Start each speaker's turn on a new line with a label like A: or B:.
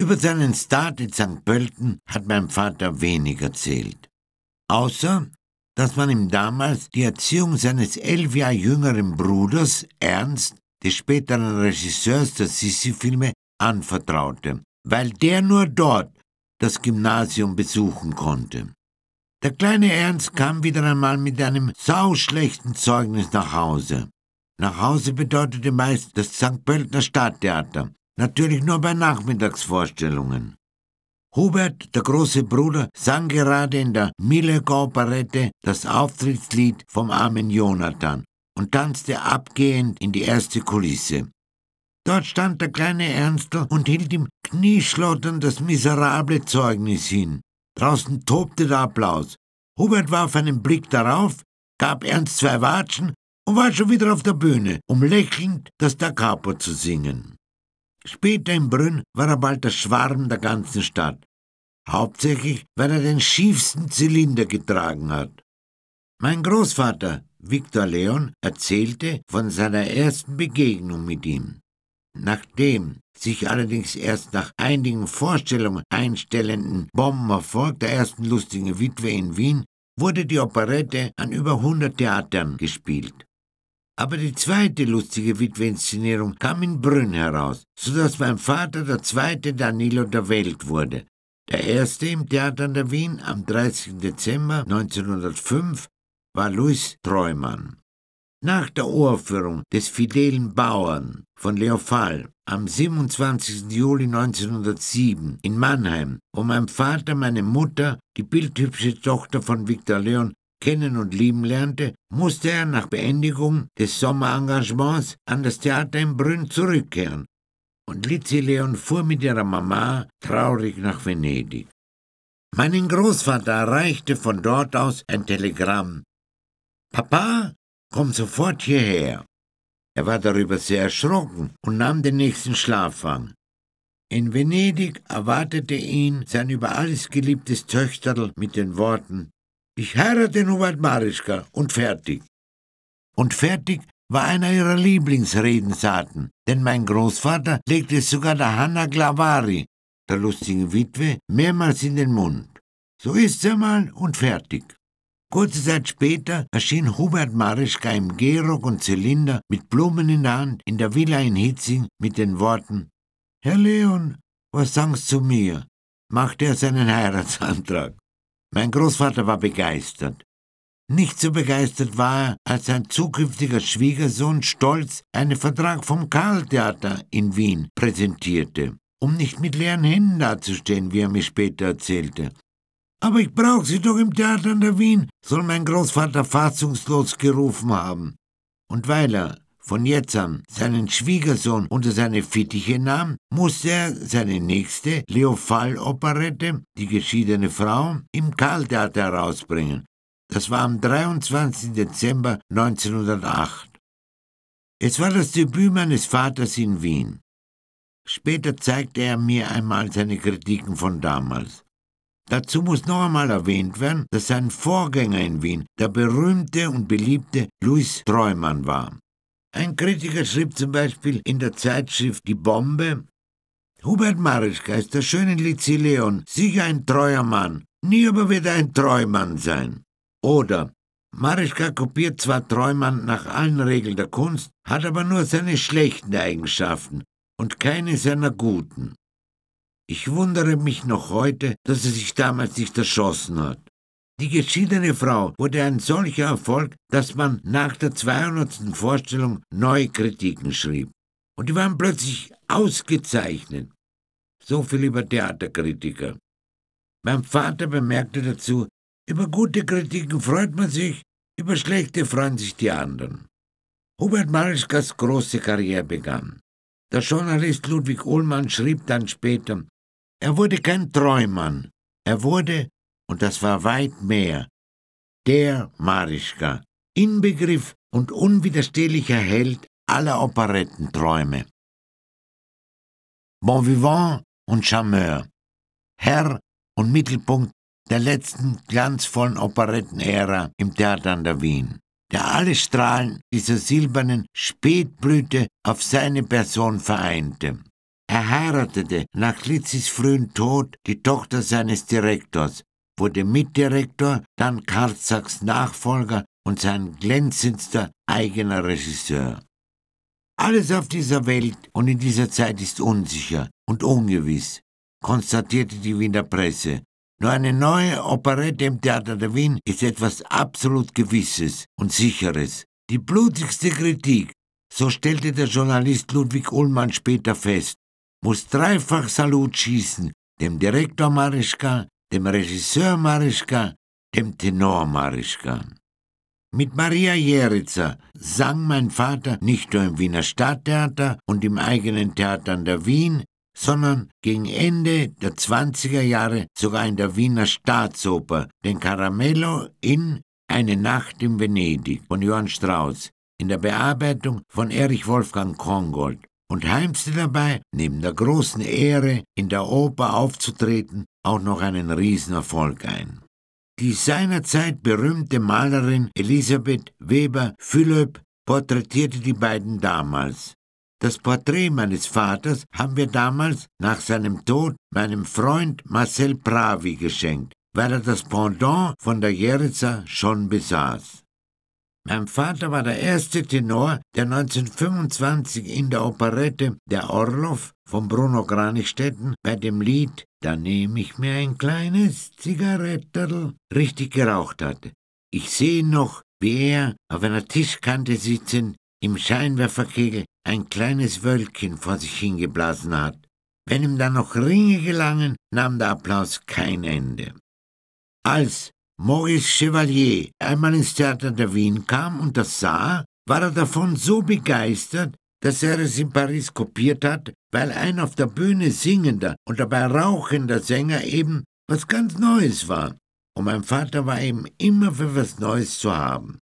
A: Über seinen Start in St. Pölten hat mein Vater wenig erzählt. Außer, dass man ihm damals die Erziehung seines elf Jahre jüngeren Bruders, Ernst, des späteren Regisseurs der Sissi-Filme, anvertraute, weil der nur dort das Gymnasium besuchen konnte. Der kleine Ernst kam wieder einmal mit einem sauschlechten Zeugnis nach Hause. Nach Hause bedeutete meist das St. Pöltener Stadttheater, natürlich nur bei Nachmittagsvorstellungen. Hubert, der große Bruder, sang gerade in der Millegau-Barette das Auftrittslied vom armen Jonathan und tanzte abgehend in die erste Kulisse. Dort stand der kleine Ernstl und hielt ihm knieschlotternd das miserable Zeugnis hin. Draußen tobte der Applaus. Hubert warf einen Blick darauf, gab Ernst zwei Watschen und war schon wieder auf der Bühne, um lächelnd das Da Capo zu singen. Später in Brünn war er bald der Schwarm der ganzen Stadt. Hauptsächlich, weil er den schiefsten Zylinder getragen hat. Mein Großvater, Viktor Leon, erzählte von seiner ersten Begegnung mit ihm. Nachdem sich allerdings erst nach einigen Vorstellungen einstellenden Bombenerfolg der ersten lustigen Witwe in Wien wurde die Operette an über 100 Theatern gespielt. Aber die zweite lustige Witwe-Inszenierung kam in Brünn heraus, so dass mein Vater der zweite Danilo der Welt wurde. Der erste im Theater an der Wien am 30. Dezember 1905 war Louis Treumann. Nach der Uraufführung des Fidelen Bauern von Leofal am 27. Juli 1907 in Mannheim, wo mein Vater, meine Mutter, die bildhübsche Tochter von Victor Leon kennen und lieben lernte, musste er nach Beendigung des Sommerengagements an das Theater in Brünn zurückkehren. Und Lizzie Leon fuhr mit ihrer Mama traurig nach Venedig. Meinen Großvater erreichte von dort aus ein Telegramm. Papa, komm sofort hierher. Er war darüber sehr erschrocken und nahm den nächsten Schlafwagen. In Venedig erwartete ihn sein über alles geliebtes Töchterl mit den Worten ich heirate Norbert Marischka und fertig. Und fertig war einer ihrer Lieblingsredensarten, denn mein Großvater legte es sogar der Hanna Glavari, der lustigen Witwe, mehrmals in den Mund. So ist's einmal und fertig. Kurze Zeit später erschien Hubert Marischka im Gehrock und Zylinder mit Blumen in der Hand in der Villa in Hitzing mit den Worten Herr Leon, was sagst du mir? machte er seinen Heiratsantrag. Mein Großvater war begeistert. Nicht so begeistert war er, als sein zukünftiger Schwiegersohn stolz einen Vertrag vom Karl-Theater in Wien präsentierte, um nicht mit leeren Händen dazustehen, wie er mir später erzählte. Aber ich brauche sie doch im Theater in der Wien, soll mein Großvater fassungslos gerufen haben. Und weil er von jetzt an seinen Schwiegersohn unter seine Fittiche nahm, musste er seine nächste Leofall-Operette, Die geschiedene Frau, im Karltheater herausbringen. Das war am 23. Dezember 1908. Es war das Debüt meines Vaters in Wien. Später zeigte er mir einmal seine Kritiken von damals. Dazu muss noch einmal erwähnt werden, dass sein Vorgänger in Wien der berühmte und beliebte Louis Treumann war. Ein Kritiker schrieb zum Beispiel in der Zeitschrift Die Bombe, Hubert Marischka ist der schöne Lizzie sicher ein treuer Mann, nie aber wird er ein Treumann sein. Oder Marischka kopiert zwar Treumann nach allen Regeln der Kunst, hat aber nur seine schlechten Eigenschaften und keine seiner guten. Ich wundere mich noch heute, dass er sich damals nicht erschossen hat. Die geschiedene Frau wurde ein solcher Erfolg, dass man nach der 200. Vorstellung neue Kritiken schrieb. Und die waren plötzlich ausgezeichnet. So viel über Theaterkritiker. Mein Vater bemerkte dazu, über gute Kritiken freut man sich, über schlechte freuen sich die anderen. Hubert Marischkas große Karriere begann. Der Journalist Ludwig Ullmann schrieb dann später, er wurde kein Treumann, er wurde und das war weit mehr. Der Marischka, Inbegriff und unwiderstehlicher Held aller Operettenträume. Bon vivant und Charmeur, Herr und Mittelpunkt der letzten glanzvollen Operettenära im Theater an der Wien, der alle Strahlen dieser silbernen Spätblüte auf seine Person vereinte. Er heiratete nach Litzis frühen Tod die Tochter seines Direktors, wurde Mitdirektor, dann Karzaks Nachfolger und sein glänzendster eigener Regisseur. Alles auf dieser Welt und in dieser Zeit ist unsicher und ungewiss, konstatierte die Wiener Presse. Nur eine neue Operette im Theater der Wien ist etwas absolut Gewisses und Sicheres. Die blutigste Kritik, so stellte der Journalist Ludwig Ullmann später fest, muss dreifach Salut schießen, dem Direktor Marischka, dem Regisseur Marischka, dem Tenor Marischka. Mit Maria Jeritzer sang mein Vater nicht nur im Wiener Stadttheater und im eigenen Theater an der Wien, sondern gegen Ende der 20er Jahre sogar in der Wiener Staatsoper, den Caramello in Eine Nacht in Venedig von Johann Strauss, in der Bearbeitung von Erich Wolfgang Kongold und heimste dabei, neben der großen Ehre, in der Oper aufzutreten, auch noch einen Riesenerfolg ein. Die seinerzeit berühmte Malerin Elisabeth Weber Philipp porträtierte die beiden damals. Das Porträt meines Vaters haben wir damals nach seinem Tod meinem Freund Marcel Pravi geschenkt, weil er das Pendant von der Jeritzer schon besaß. Mein Vater war der erste Tenor, der 1925 in der Operette Der Orloff von Bruno Granichstetten bei dem Lied Da nehme ich mir ein kleines Zigaretterl richtig geraucht hatte. Ich sehe noch, wie er auf einer Tischkante sitzend im Scheinwerferkegel ein kleines Wölkchen vor sich hingeblasen hat. Wenn ihm dann noch Ringe gelangen, nahm der Applaus kein Ende. Als Maurice Chevalier einmal ins Theater der Wien kam und das sah, war er davon so begeistert, dass er es in Paris kopiert hat, weil ein auf der Bühne singender und dabei rauchender Sänger eben was ganz Neues war. Und mein Vater war eben immer für was Neues zu haben.